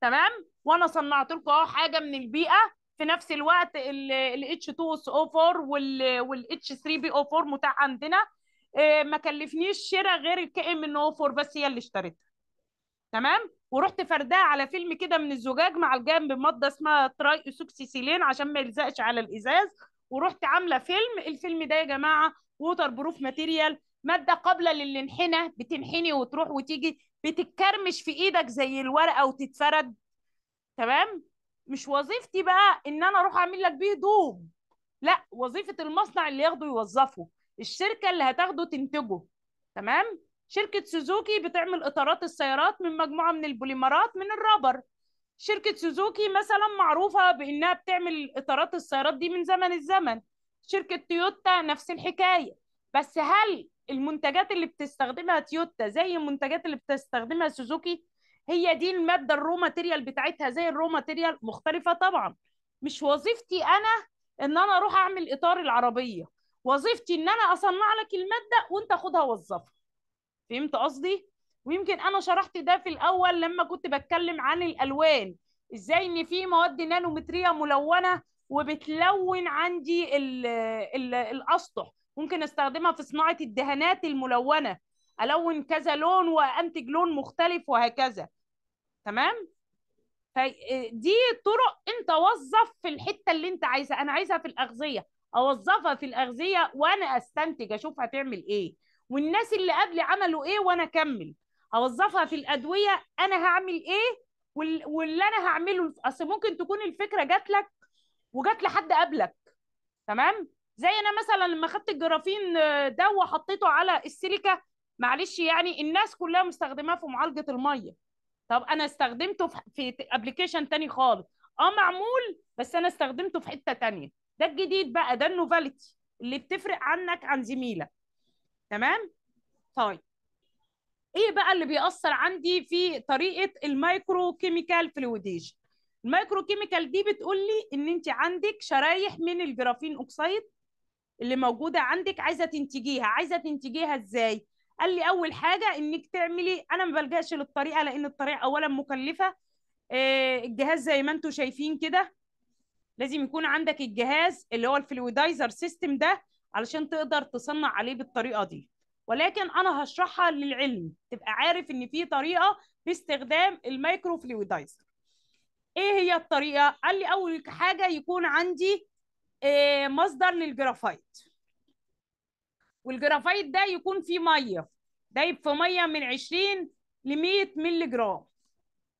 تمام وانا صنعت لكم اهو حاجه من البيئه في نفس الوقت ال H2SO4 وال وال H3PO4 متاح عندنا آه، ما كلفنيش شراء غير ام ان او 4 بس هي اللي اشتريتها تمام ورحت فرداه على فيلم كده من الزجاج مع الجنب ماده اسمها تراي سيلين عشان ما يلزقش على الازاز ورحت عامله فيلم الفيلم ده يا جماعه ووتر بروف ماتيريال ماده قابله للانحنى بتنحني وتروح وتيجي بتتكرمش في ايدك زي الورقه وتتفرد تمام مش وظيفتي بقى ان انا اروح اعمل لك بيه دوب لا وظيفه المصنع اللي ياخده يوظفه الشركه اللي هتاخده تنتجه تمام شركة سوزوكي بتعمل إطارات السيارات من مجموعة من البوليمرات من الرابر شركة سوزوكي مثلا معروفة بإنها بتعمل إطارات السيارات دي من زمن الزمن شركة تويوتا نفس الحكاية بس هل المنتجات اللي بتستخدمها تويوتا زي المنتجات اللي بتستخدمها سوزوكي هي دي المادة الرو ماتيريال بتاعتها زي الرو ماتيريال مختلفة طبعا مش وظيفتي أنا إن أنا أروح أعمل إطار العربية وظيفتي إن أنا أصنع لك المادة وأنت خدها وظفها فهمت قصدي ويمكن انا شرحت ده في الاول لما كنت بتكلم عن الالوان ازاي ان في مواد نانومتريه ملونه وبتلون عندي الـ الـ الاسطح ممكن استخدمها في صناعه الدهانات الملونه الون كذا لون وانتج لون مختلف وهكذا تمام فدي آه، طرق انت وظف في الحته اللي انت عايزها انا عايزها في الاغذيه اوظفها في الاغذيه وانا استنتج اشوف هتعمل ايه والناس اللي قبلي عملوا ايه وانا اكمل اوظفها في الادويه انا هعمل ايه واللي انا هعمله اصل ممكن تكون الفكره جات لك وجات لحد قبلك تمام زي انا مثلا لما خدت الجرافين آه، ده وحطيته على السيليكا معلش يعني الناس كلها مستخدماه في معالجه الميه طب انا استخدمته في ابلكيشن تاني خالص اه معمول بس انا استخدمته في حته تانية ده الجديد بقى ده النوفاليتي اللي بتفرق عنك عن زميلك تمام طيب ايه بقى اللي بيأثر عندي في طريقه المايكرو كيميكال فلويديشن المايكرو كيميكال دي بتقول لي ان انت عندك شرايح من الجرافين اوكسيد اللي موجوده عندك عايزه تنتجيها عايزه تنتجيها ازاي قال لي اول حاجه انك تعملي انا ما بلجاش للطريقه لان الطريقه اولا مكلفه آه، الجهاز زي ما انتم شايفين كده لازم يكون عندك الجهاز اللي هو الفلويدايزر سيستم ده علشان تقدر تصنع عليه بالطريقه دي ولكن انا هشرحها للعلم تبقى عارف ان في طريقه باستخدام الميكرو فلويدايزر ايه هي الطريقه قال لي اول حاجه يكون عندي آه، مصدر للجرافايت والجرافايت ده يكون فيه ميه دايب في ميه من 20 ل 100 مللي جرام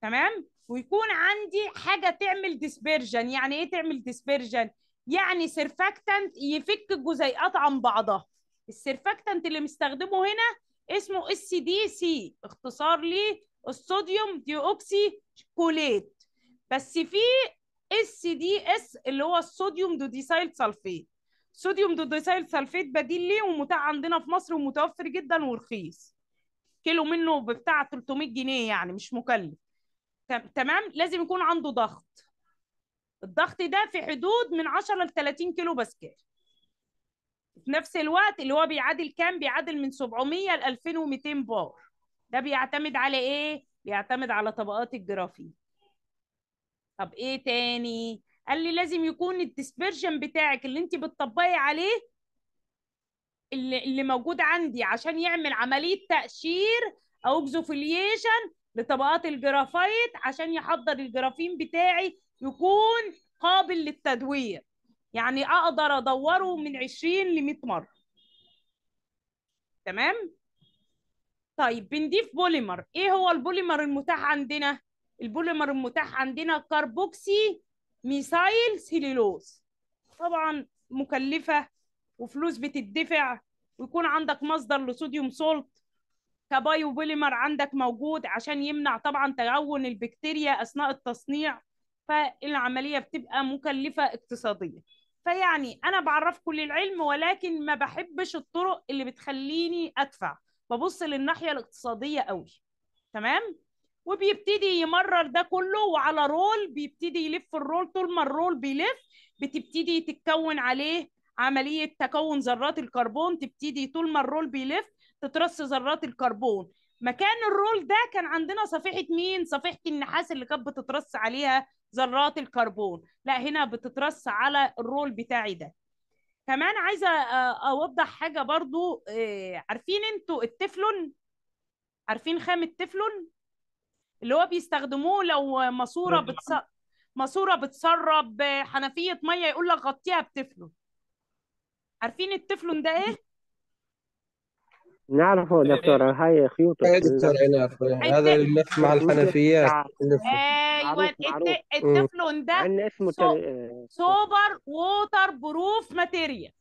تمام ويكون عندي حاجه تعمل ديسبيرجن يعني ايه تعمل ديسبيرجن يعني سيرفاكتنت يفك الجزيئات عن بعضها السيرفاكتنت اللي مستخدمه هنا اسمه اس دي سي اختصار ليه الصوديوم ديوكسي كوليت بس في اس دي اس اللي هو الصوديوم دوديسايل سلفيت صوديوم دوديسايل سلفيت بديل ليه ومتاح عندنا في مصر ومتوفر جدا ورخيص كيلو منه بتاع 300 جنيه يعني مش مكلف تمام لازم يكون عنده ضغط الضغط ده في حدود من 10 ل 30 كيلو باسكال في نفس الوقت اللي هو بيعادل كام بيعادل من 700 ل 2200 بار ده بيعتمد على ايه بيعتمد على طبقات الجرافين طب ايه تاني قال لي لازم يكون الديسبرجن بتاعك اللي انت بتطبقي عليه اللي, اللي موجود عندي عشان يعمل عمليه تقشير او اكزوفيليشن لطبقات الجرافايت عشان يحضر الجرافين بتاعي يكون قابل للتدوير يعني اقدر ادوره من 20 ل 100 مره تمام طيب بنضيف بوليمر ايه هو البوليمر المتاح عندنا البوليمر المتاح عندنا كاربوكسي ميثايل سيلولوز طبعا مكلفه وفلوس بتدفع ويكون عندك مصدر لصوديوم سولت كبايو بوليمر عندك موجود عشان يمنع طبعا تلون البكتيريا اثناء التصنيع فالعملية بتبقى مكلفة اقتصاديا فيعني أنا بعرف كل العلم ولكن ما بحبش الطرق اللي بتخليني أدفع ببص للناحية الاقتصادية قوي تمام؟ وبيبتدي يمرر ده كله وعلى رول بيبتدي يلف الرول طول ما الرول بيلف بتبتدي تتكون عليه عملية تكون ذرات الكربون تبتدي طول ما الرول بيلف تترص ذرات الكربون مكان الرول ده كان عندنا صفيحة مين؟ صفيحة النحاس اللي كانت بتترص عليها ذرات الكربون لا هنا بتترص على الرول بتاعي ده كمان عايزه آه، اوضح حاجه برضو آه، عارفين انتوا التفلون عارفين خام التفلون اللي هو بيستخدموه لو ماسوره بتص... ماسوره بتسرب آه، حنفيه ميه يقول لك غطيها بتفلون عارفين التفلون ده ايه نعرفه دكتورة هاي خيوط هذا اللي مع الحنفيات التفلون ده عندنا اسمه سو... تل... سوبر ووتر بروف ماتيريال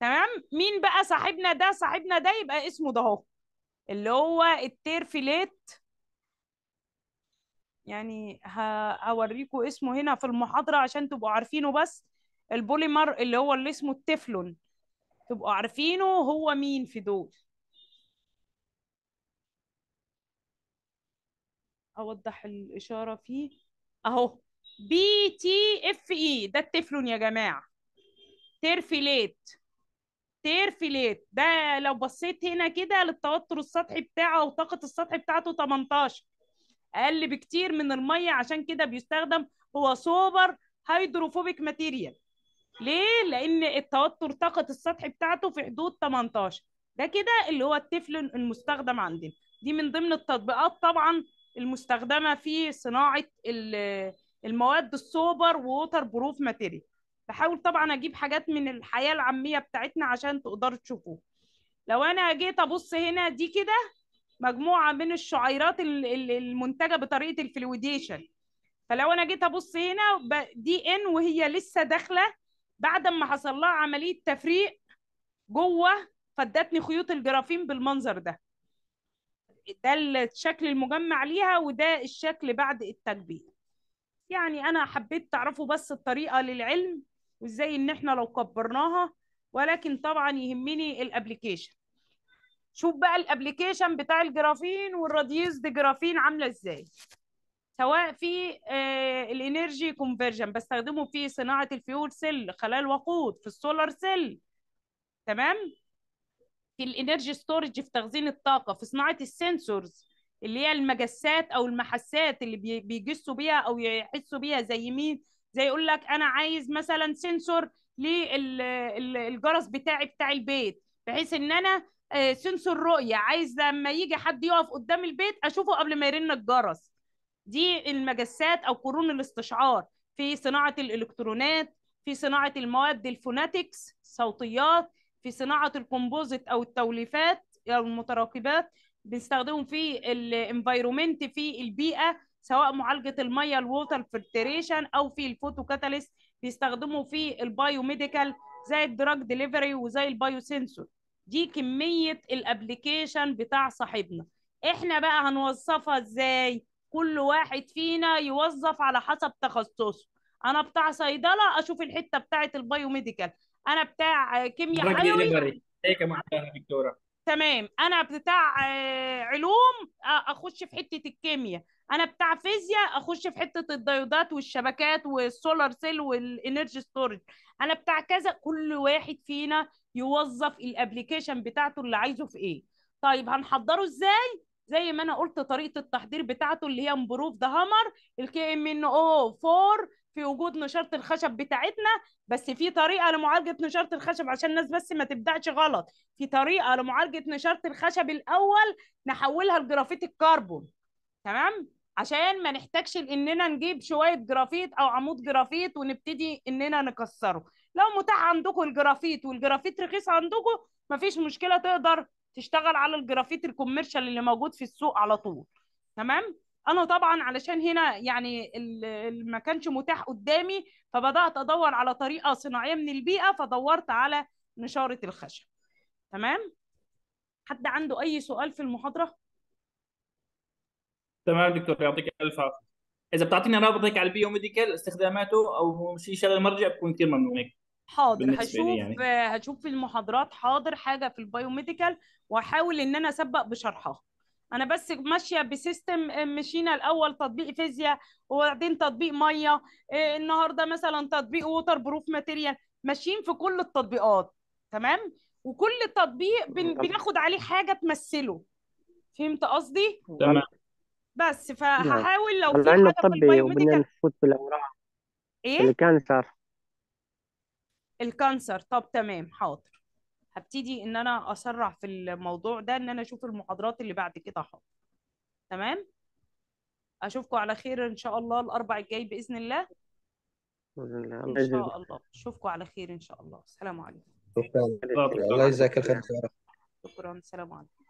تمام مين بقى صاحبنا ده صاحبنا ده يبقى اسمه ده اهو اللي هو التيرفيليت يعني هوريكم اسمه هنا في المحاضرة عشان تبقوا عارفينه بس البوليمر اللي هو اللي اسمه التفلون تبقوا عارفينه هو مين في دول اوضح الاشاره فيه اهو بي تي اف اي ده التفلون يا جماعه ترفيليت ترفيليت ده لو بصيت هنا كده للتوتر السطحي بتاعه وطاقه السطح بتاعته 18 اقل بكتير من الميه عشان كده بيستخدم هو سوبر هيدروفوبيك ماتيريال ليه لان التوتر طاقه السطح بتاعته في حدود 18 ده كده اللي هو التفلون المستخدم عندنا دي من ضمن التطبيقات طبعا المستخدمه في صناعه المواد السوبر ووتر بروف ماتيريال بحاول طبعا اجيب حاجات من الحياه العاميه بتاعتنا عشان تقدروا تشوفوه لو انا جيت ابص هنا دي كده مجموعه من الشعيرات المنتجه بطريقه الفلويديشن فلو انا جيت ابص هنا دي ان وهي لسه داخله بعد ما حصل لها عمليه تفريق جوه فادتني خيوط الجرافين بالمنظر ده ده الشكل المجمع ليها وده الشكل بعد التكبير يعني انا حبيت تعرفوا بس الطريقه للعلم وازاي ان احنا لو كبرناها ولكن طبعا يهمني الابلكيشن شوف بقى الابلكيشن بتاع الجرافين والراديوس دي جرافين عامله ازاي سواء في آه، الانرجي كونفرجن بستخدمه في صناعه الفيول سيل خلايا الوقود في السولار سيل تمام في الانرجي ستورج في تخزين الطاقه في صناعه السنسورز اللي هي المجسات او المحسات اللي بيجسوا بيها او يحسوا بيها زي مين زي يقول لك انا عايز مثلا سنسور للجرس بتاعي بتاع البيت بحيث ان انا آه، سنسور رؤيه عايز لما يجي حد يقف قدام البيت اشوفه قبل ما يرن الجرس دي المجسات او قرون الاستشعار في صناعه الالكترونات في صناعه المواد الفوناتكس صوتيات في صناعه الكومبوزيت او التوليفات او المتراكبات بنستخدمهم في الانفايرومنت في البيئه سواء معالجه الميه الووتر فلتريشن او في الفوتو كاتاليست بيستخدموا في البايو ميديكال زي الدراج ديليفري وزي البايو سنسور دي كميه الابلكيشن بتاع صاحبنا احنا بقى هنوظفها ازاي كل واحد فينا يوظف على حسب تخصصه انا بتاع صيدله اشوف الحته بتاعت البايو ميديكال انا بتاع كيمياء حيوي هيك إيه معها دكتوره تمام انا بتاع آه، علوم آه، اخش في حته الكيمياء انا بتاع فيزياء اخش في حته الديودات والشبكات والسولار سيل والانرجي ستورج انا بتاع كذا كل واحد فينا يوظف الابلكيشن بتاعته اللي عايزه في ايه طيب هنحضره ازاي زي ما انا قلت طريقه التحضير بتاعته اللي هي امبروف ده هامر الكي ام ان او 4 في وجود نشاره الخشب بتاعتنا بس في طريقه لمعالجه نشاره الخشب عشان الناس بس ما تبدعش غلط في طريقه لمعالجه نشاره الخشب الاول نحولها لجرافيت الكربون تمام عشان ما نحتاجش اننا نجيب شويه جرافيت او عمود جرافيت ونبتدي اننا نكسره لو متاح عندكم الجرافيت والجرافيت رخيص عندكم مفيش مشكله تقدر تشتغل على الجرافيت الكوميرشال اللي موجود في السوق على طول تمام انا طبعا علشان هنا يعني ما كانش متاح قدامي فبدات ادور على طريقه صناعيه من البيئه فدورت على نشاره الخشب تمام حد عنده اي سؤال في المحاضره تمام دكتور يعطيك الف عافيه اذا بتعطيني رابطك على البيوميديكال استخداماته او شيء شغله مرجع بكون كثير ممنون هيك حاضر هشوف يعني. هشوف في المحاضرات حاضر حاجه في البيوميديكال واحاول ان انا اسبق بشرحها انا بس ماشيه بسيستم آه، مشينا الاول تطبيق فيزياء وبعدين تطبيق ميه آه، النهارده مثلا تطبيق ووتر بروف ماتيريال ماشيين في كل التطبيقات تمام وكل تطبيق بن... بناخد عليه حاجه تمثله فهمت قصدي تمام بس نعم. فهحاول لو في حاجه في البايوميديكال ايه الكانسر الكانسر طب تمام حاضر هبتدي ان انا اسرع في الموضوع ده ان انا اشوف المحاضرات اللي بعد كده حاضر تمام اشوفكم على خير ان شاء الله الاربع الجاي باذن الله ان شاء الله اشوفكم على خير ان شاء الله السلام عليكم الله يجزاك الخير شكرا السلام عليكم